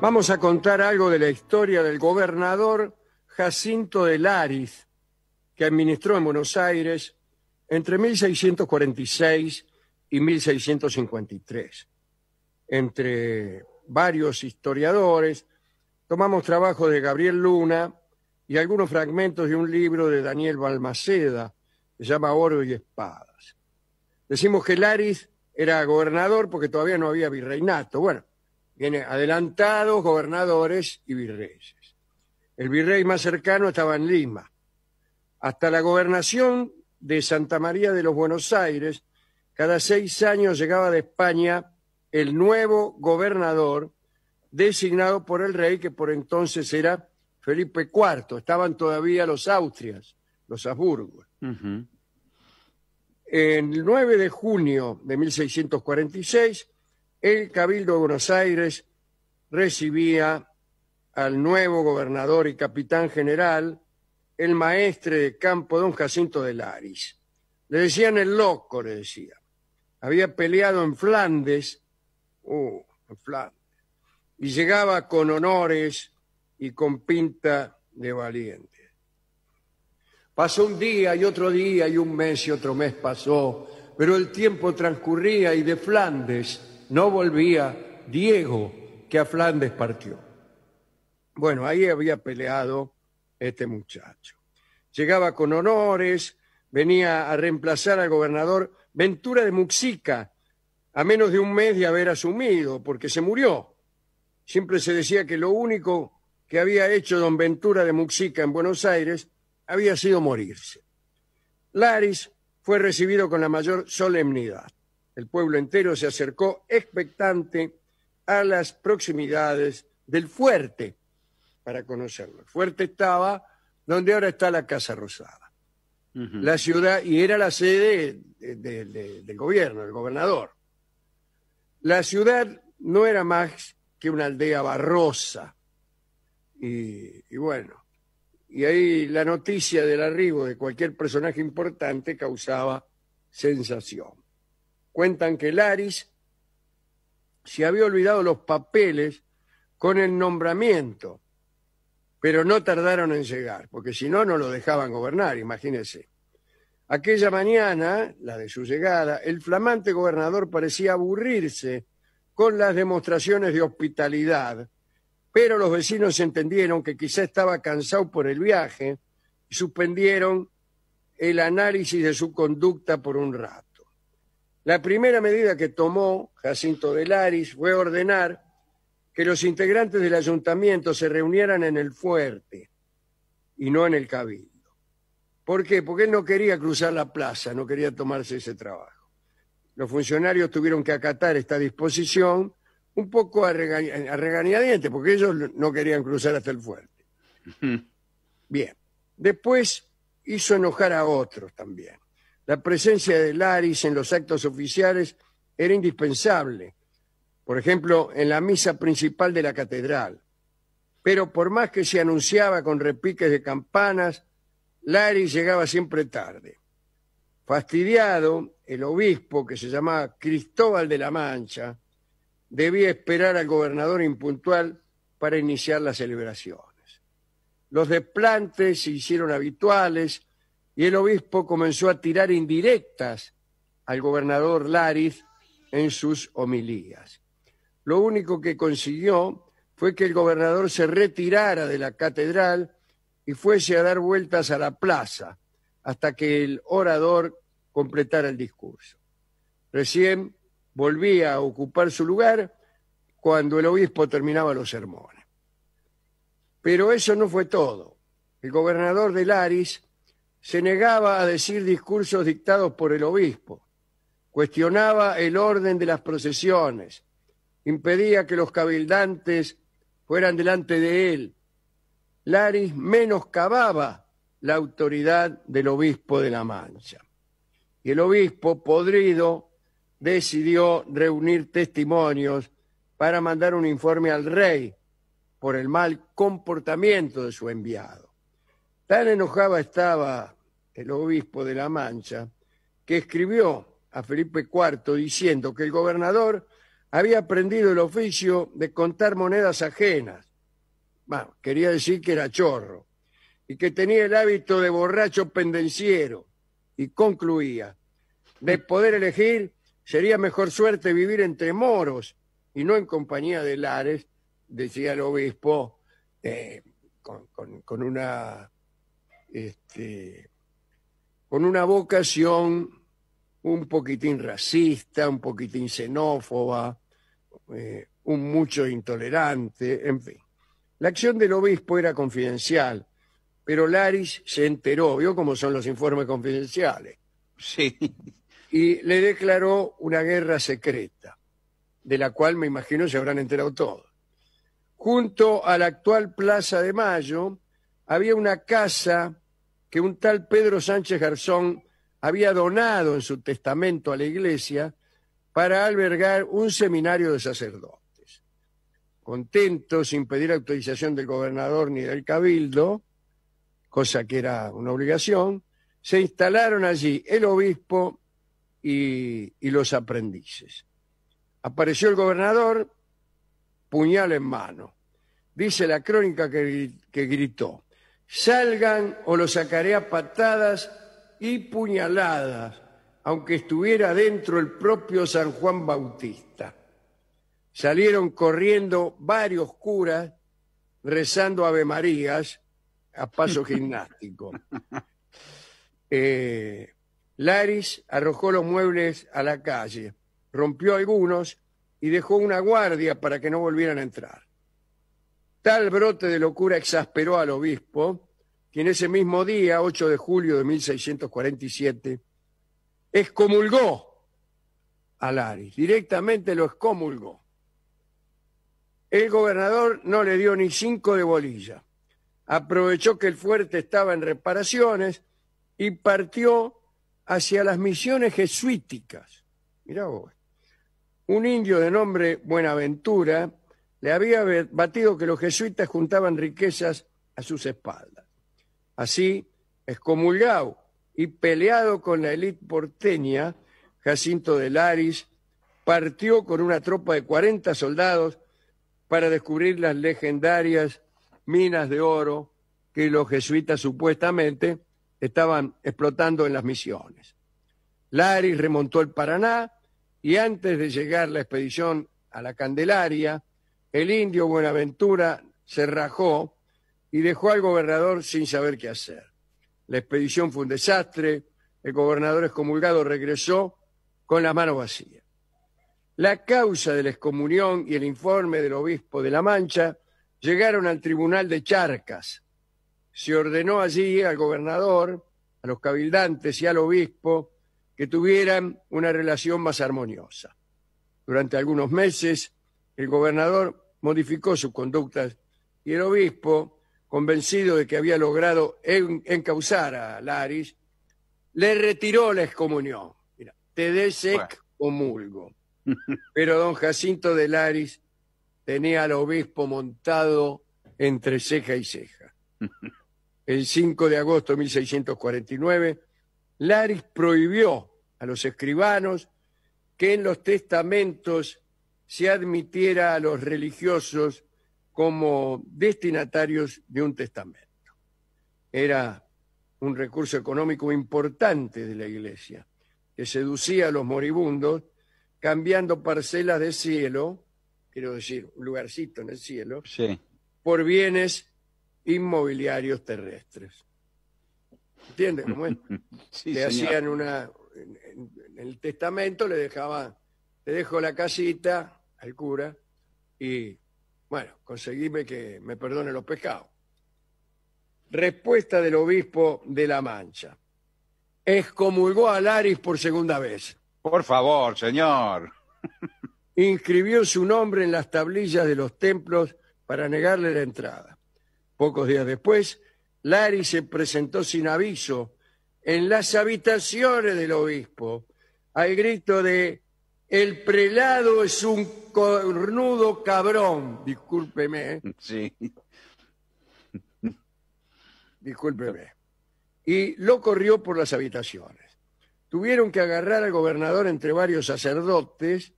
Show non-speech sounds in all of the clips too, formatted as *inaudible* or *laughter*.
Vamos a contar algo de la historia del gobernador Jacinto de Lariz, que administró en Buenos Aires entre 1646 y 1653. Entre varios historiadores, tomamos trabajo de Gabriel Luna y algunos fragmentos de un libro de Daniel Balmaceda, que se llama Oro y Espadas. Decimos que Lariz era gobernador porque todavía no había virreinato. Bueno, Viene adelantados, gobernadores y virreyes. El virrey más cercano estaba en Lima. Hasta la gobernación de Santa María de los Buenos Aires, cada seis años llegaba de España el nuevo gobernador designado por el rey, que por entonces era Felipe IV. Estaban todavía los Austrias, los Habsburgos. El 9 de junio de 1646, el Cabildo de Buenos Aires recibía al nuevo gobernador y capitán general, el maestre de campo don Jacinto de Laris. Le decían el loco, le decía. Había peleado en Flandes, uh, en Flandes, y llegaba con honores y con pinta de valiente. Pasó un día y otro día y un mes y otro mes pasó, pero el tiempo transcurría y de Flandes no volvía Diego, que a Flandes partió. Bueno, ahí había peleado este muchacho. Llegaba con honores, venía a reemplazar al gobernador Ventura de Muxica, a menos de un mes de haber asumido, porque se murió. Siempre se decía que lo único que había hecho don Ventura de Muxica en Buenos Aires había sido morirse. Laris fue recibido con la mayor solemnidad. El pueblo entero se acercó expectante a las proximidades del fuerte para conocerlo. El fuerte estaba donde ahora está la Casa Rosada. La ciudad, y era la sede del gobierno, del gobernador. La ciudad no era más que una aldea barrosa. Y, y, bueno, y ahí la noticia del arribo de cualquier personaje importante causaba sensación cuentan que Laris se había olvidado los papeles con el nombramiento, pero no tardaron en llegar, porque si no, no lo dejaban gobernar, imagínense. Aquella mañana, la de su llegada, el flamante gobernador parecía aburrirse con las demostraciones de hospitalidad, pero los vecinos entendieron que quizá estaba cansado por el viaje y suspendieron el análisis de su conducta por un rato. La primera medida que tomó Jacinto de Laris fue ordenar que los integrantes del ayuntamiento se reunieran en el fuerte y no en el cabildo. ¿Por qué? Porque él no quería cruzar la plaza, no quería tomarse ese trabajo. Los funcionarios tuvieron que acatar esta disposición un poco a, regañadientes, porque ellos no querían cruzar hasta el fuerte. Bien, después hizo enojar a otros también. La presencia de Laris en los actos oficiales era indispensable, por ejemplo, en la misa principal de la catedral. Pero por más que se anunciaba con repiques de campanas, Laris llegaba siempre tarde. Fastidiado, el obispo, que se llamaba Cristóbal de la Mancha, debía esperar al gobernador impuntual para iniciar las celebraciones. Los desplantes se hicieron habituales y el obispo comenzó a tirar indirectas al gobernador Lariz en sus homilías. Lo único que consiguió fue que el gobernador se retirara de la catedral y fuese a dar vueltas a la plaza hasta que el orador completara el discurso. Recién volvía a ocupar su lugar cuando el obispo terminaba los sermones. Pero eso no fue todo. El gobernador de Laris se negaba a decir discursos dictados por el obispo, cuestionaba el orden de las procesiones, impedía que los cabildantes fueran delante de él. Laris menoscababa la autoridad del obispo de La Mancha. Y el obispo, podrido, decidió reunir testimonios para mandar un informe al rey por el mal comportamiento de su enviado. Tan enojada estaba el obispo de La Mancha que escribió a Felipe IV diciendo que el gobernador había aprendido el oficio de contar monedas ajenas. Bueno, quería decir que era chorro y que tenía el hábito de borracho pendenciero y concluía, de poder elegir sería mejor suerte vivir entre moros y no en compañía de lares, decía el obispo, eh, con, una este, con una vocación un poquitín racista, un poquitín xenófoba, eh, un mucho intolerante, en fin. La acción del obispo era confidencial, pero Laris se enteró, vio cómo son los informes confidenciales. Sí. Y le declaró una guerra secreta, de la cual me imagino se habrán enterado todos. Junto a la actual Plaza de Mayo, había una casa que un tal Pedro Sánchez Garzón había donado en su testamento a la iglesia para albergar un seminario de sacerdotes. Contento, sin pedir autorización del gobernador ni del cabildo, cosa que era una obligación, se instalaron allí el obispo y, los aprendices. Apareció el gobernador, puñal en mano. Dice la crónica que gritó, salgan o los sacaré a patadas y puñaladas, aunque estuviera dentro el propio San Juan Bautista. Salieron corriendo varios curas rezando Ave Marías a paso *laughs* gimnástico. Eh, Laris arrojó los muebles a la calle, rompió algunos y dejó una guardia para que no volvieran a entrar. Tal brote de locura exasperó al obispo, quien ese mismo día, 8 de julio de 1647, excomulgó a Laris, directamente lo excomulgó. El gobernador no le dio ni cinco de bolilla. Aprovechó que el fuerte estaba en reparaciones y partió hacia las misiones jesuíticas. Mirá vos. Un indio de nombre Buenaventura le había batido que los jesuitas juntaban riquezas a sus espaldas. Así, excomulgado y peleado con la élite porteña, Jacinto de Laris partió con una tropa de 40 soldados para descubrir las legendarias minas de oro que los jesuitas supuestamente estaban explotando en las misiones. Laris remontó el Paraná y antes de llegar la expedición a la Candelaria, el indio Buenaventura se rajó y dejó al gobernador sin saber qué hacer. La expedición fue un desastre, el gobernador excomulgado regresó con las manos vacías. La causa de la excomunión y el informe del obispo de La Mancha llegaron al tribunal de Charcas. Se ordenó allí al gobernador, a los cabildantes y al obispo que tuvieran una relación más armoniosa. Durante algunos meses, el gobernador modificó sus conductas y el obispo, convencido de que había logrado encauzar a Laris, le retiró la excomunión. te te desexcomulgo. Pero don Jacinto de Laris tenía al obispo montado entre ceja y ceja. El 5 de agosto de 1649, Laris prohibió a los escribanos que en los testamentos se admitiera a los religiosos como destinatarios de un testamento. Era un recurso económico importante de la Iglesia, que seducía a los moribundos cambiando parcelas de cielo, quiero decir, un lugarcito en el cielo, por bienes inmobiliarios terrestres. ¿Entiendes *laughs* le hacían una... En, el testamento le dejaba te dejo la casita, al cura y, bueno, conseguíme que me perdone los pecados Respuesta del obispo de La Mancha. Excomulgó a Laris por segunda vez. Por favor, señor. Inscribió su nombre en las tablillas de los templos para negarle la entrada. Pocos días después, Laris se presentó sin aviso en las habitaciones del obispo al grito de el prelado es un cornudo cabrón. Discúlpeme. ¿eh? *laughs* Sí. Discúlpeme. Y lo corrió por las habitaciones. Tuvieron que agarrar al gobernador entre varios sacerdotes.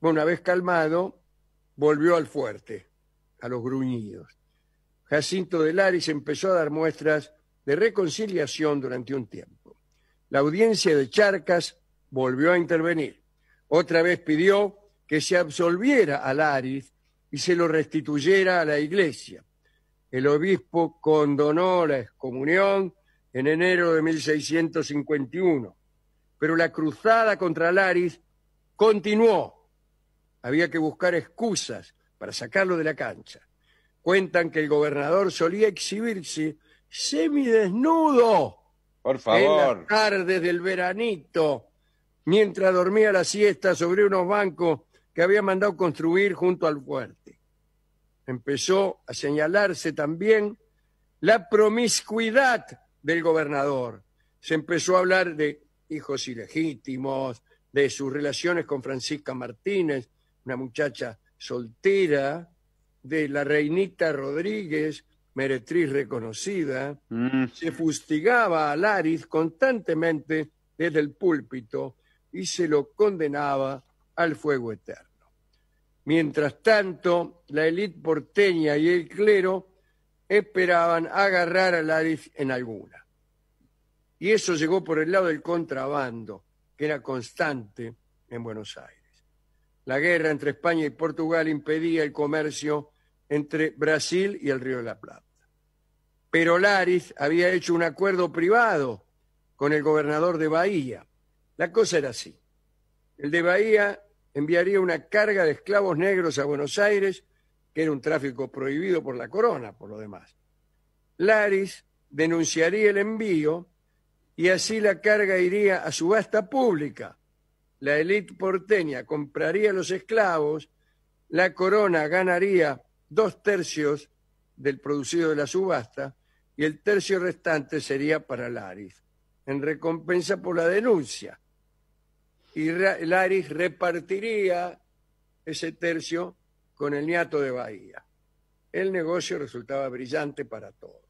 Una vez calmado, volvió al fuerte, a los gruñidos. Jacinto de Laris empezó a dar muestras de reconciliación durante un tiempo. La audiencia de Charcas volvió a intervenir otra vez pidió que se absolviera a Laris y se lo restituyera a la iglesia. El obispo condonó la excomunión en enero de 1651, pero la cruzada contra Laris continuó. Había que buscar excusas para sacarlo de la cancha. Cuentan que el gobernador solía exhibirse semidesnudo Por favor. en las tardes del veranito mientras dormía la siesta sobre unos bancos que había mandado construir junto al fuerte. Empezó a señalarse también la promiscuidad del gobernador. Se empezó a hablar de hijos ilegítimos, de sus relaciones con Francisca Martínez, una muchacha soltera, de la reinita Rodríguez, meretriz reconocida, mm. se fustigaba a Laris constantemente desde el púlpito y se lo condenaba al fuego eterno. Mientras tanto, la élite porteña y el clero esperaban agarrar a Laris en alguna. Y eso llegó por el lado del contrabando, que era constante en Buenos Aires. La guerra entre España y Portugal impedía el comercio entre Brasil y el Río de la Plata. Pero Laris había hecho un acuerdo privado con el gobernador de Bahía la cosa era así. El de Bahía enviaría una carga de esclavos negros a Buenos Aires, que era un tráfico prohibido por la corona, por lo demás. Laris denunciaría el envío y así la carga iría a subasta pública. La élite porteña compraría los esclavos, la corona ganaría dos tercios del producido de la subasta y el tercio restante sería para Laris, en recompensa por la denuncia y Laris repartiría ese tercio con el niato de Bahía. El negocio resultaba brillante para todos,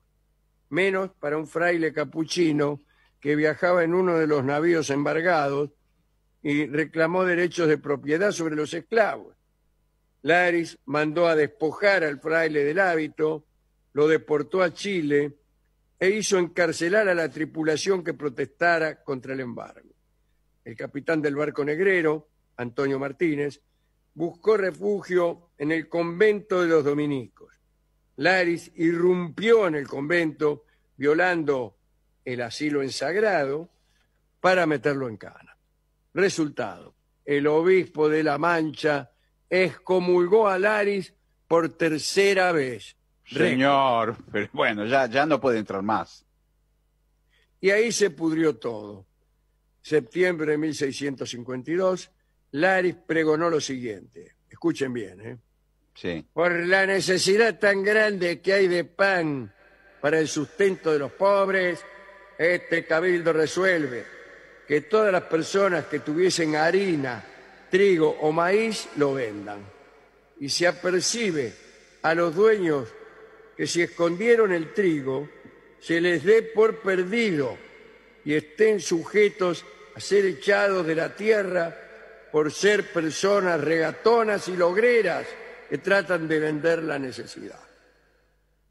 menos para un fraile capuchino que viajaba en uno de los navíos embargados y reclamó derechos de propiedad sobre los esclavos. Laris mandó a despojar al fraile del hábito, lo deportó a Chile e hizo encarcelar a la tripulación que protestara contra el embargo el capitán del barco negrero, Antonio Martínez, buscó refugio en el convento de los dominicos. Laris irrumpió en el convento violando el asilo ensagrado para meterlo en cana. Resultado, el obispo de La Mancha excomulgó a Laris por tercera vez. Señor, pero bueno, ya, ya no puede entrar más. Y ahí se pudrió todo septiembre de 1652, Laris pregonó lo siguiente. Escuchen bien, ¿eh? Sí. Por la necesidad tan grande que hay de pan para el sustento de los pobres, este cabildo resuelve que todas las personas que tuviesen harina, trigo o maíz lo vendan. Y se apercibe a los dueños que si escondieron el trigo, se les dé por perdido y estén sujetos ser echados de la tierra por ser personas regatonas y logreras que tratan de vender la necesidad.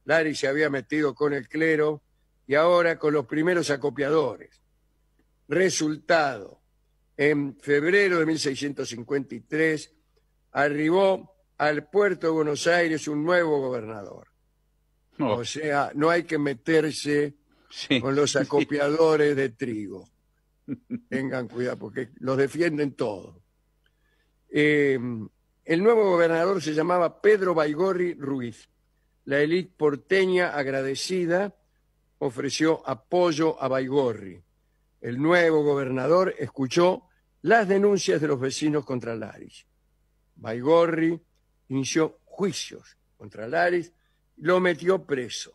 Larry se había metido con el clero y ahora con los primeros acopiadores. Resultado, en febrero de 1653 arribó al puerto de Buenos Aires un nuevo gobernador. Oh. O sea, no hay que meterse con los *laughs* acopiadores de trigo. Tengan cuidado, porque los defienden todos. Eh, el nuevo gobernador se llamaba Pedro Baigorri Ruiz. La élite porteña agradecida ofreció apoyo a Baigorri. El nuevo gobernador escuchó las denuncias de los vecinos contra Laris. Baigorri inició juicios contra Laris y lo metió preso.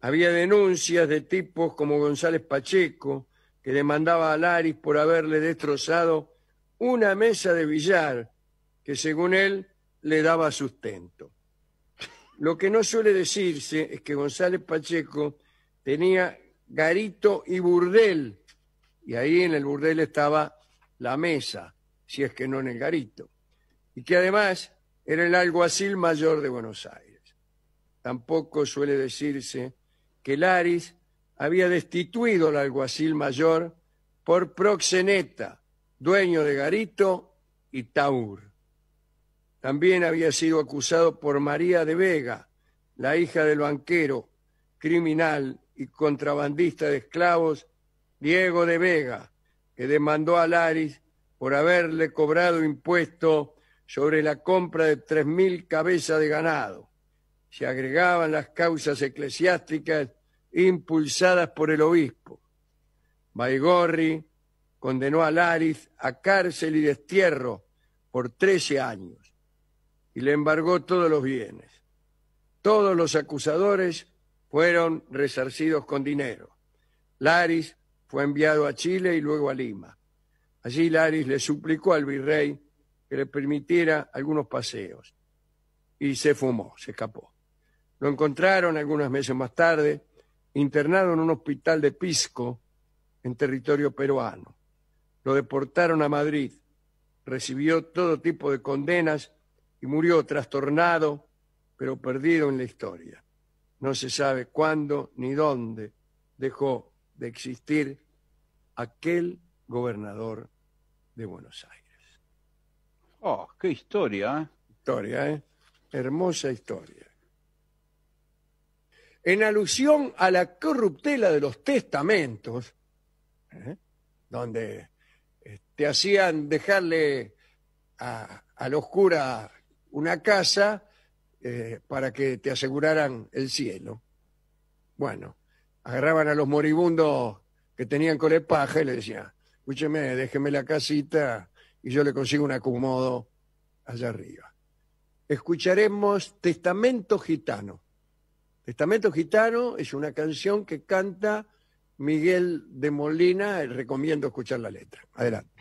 Había denuncias de tipos como González Pacheco, que demandaba a Laris por haberle destrozado una mesa de billar que según él le daba sustento. Lo que no suele decirse es que González Pacheco tenía garito y burdel, y ahí en el burdel estaba la mesa, si es que no en el garito, y que además era el alguacil mayor de Buenos Aires. Tampoco suele decirse que Laris había destituido al alguacil mayor por proxeneta, dueño de Garito y Taur. También había sido acusado por María de Vega, la hija del banquero, criminal y contrabandista de esclavos, Diego de Vega, que demandó a Laris por haberle cobrado impuesto sobre la compra de 3.000 cabezas de ganado. Se agregaban las causas eclesiásticas impulsadas por el obispo. Baigorri condenó a Lariz a cárcel y destierro por 13 años y le embargó todos los bienes. Todos los acusadores fueron resarcidos con dinero. Laris fue enviado a Chile y luego a Lima. Allí Laris le suplicó al virrey que le permitiera algunos paseos y se fumó, se escapó. Lo encontraron algunos meses más tarde internado en un hospital de Pisco, en territorio peruano. Lo deportaron a Madrid, recibió todo tipo de condenas y murió trastornado, pero perdido en la historia. No se sabe cuándo ni dónde dejó de existir aquel gobernador de Buenos Aires. Oh, qué historia. ¿eh? Historia, ¿eh? Hermosa historia en alusión a la corruptela de los testamentos, ¿eh? donde eh, te hacían dejarle a, los curas una casa eh, para que te aseguraran el cielo. Bueno, agarraban a los moribundos que tenían colepaje y le decían, escúcheme, déjeme la casita y yo le consigo un acomodo allá arriba. Escucharemos Testamento Gitano. Testamento Gitano es una canción que canta Miguel de Molina. Recomiendo escuchar la letra. Adelante.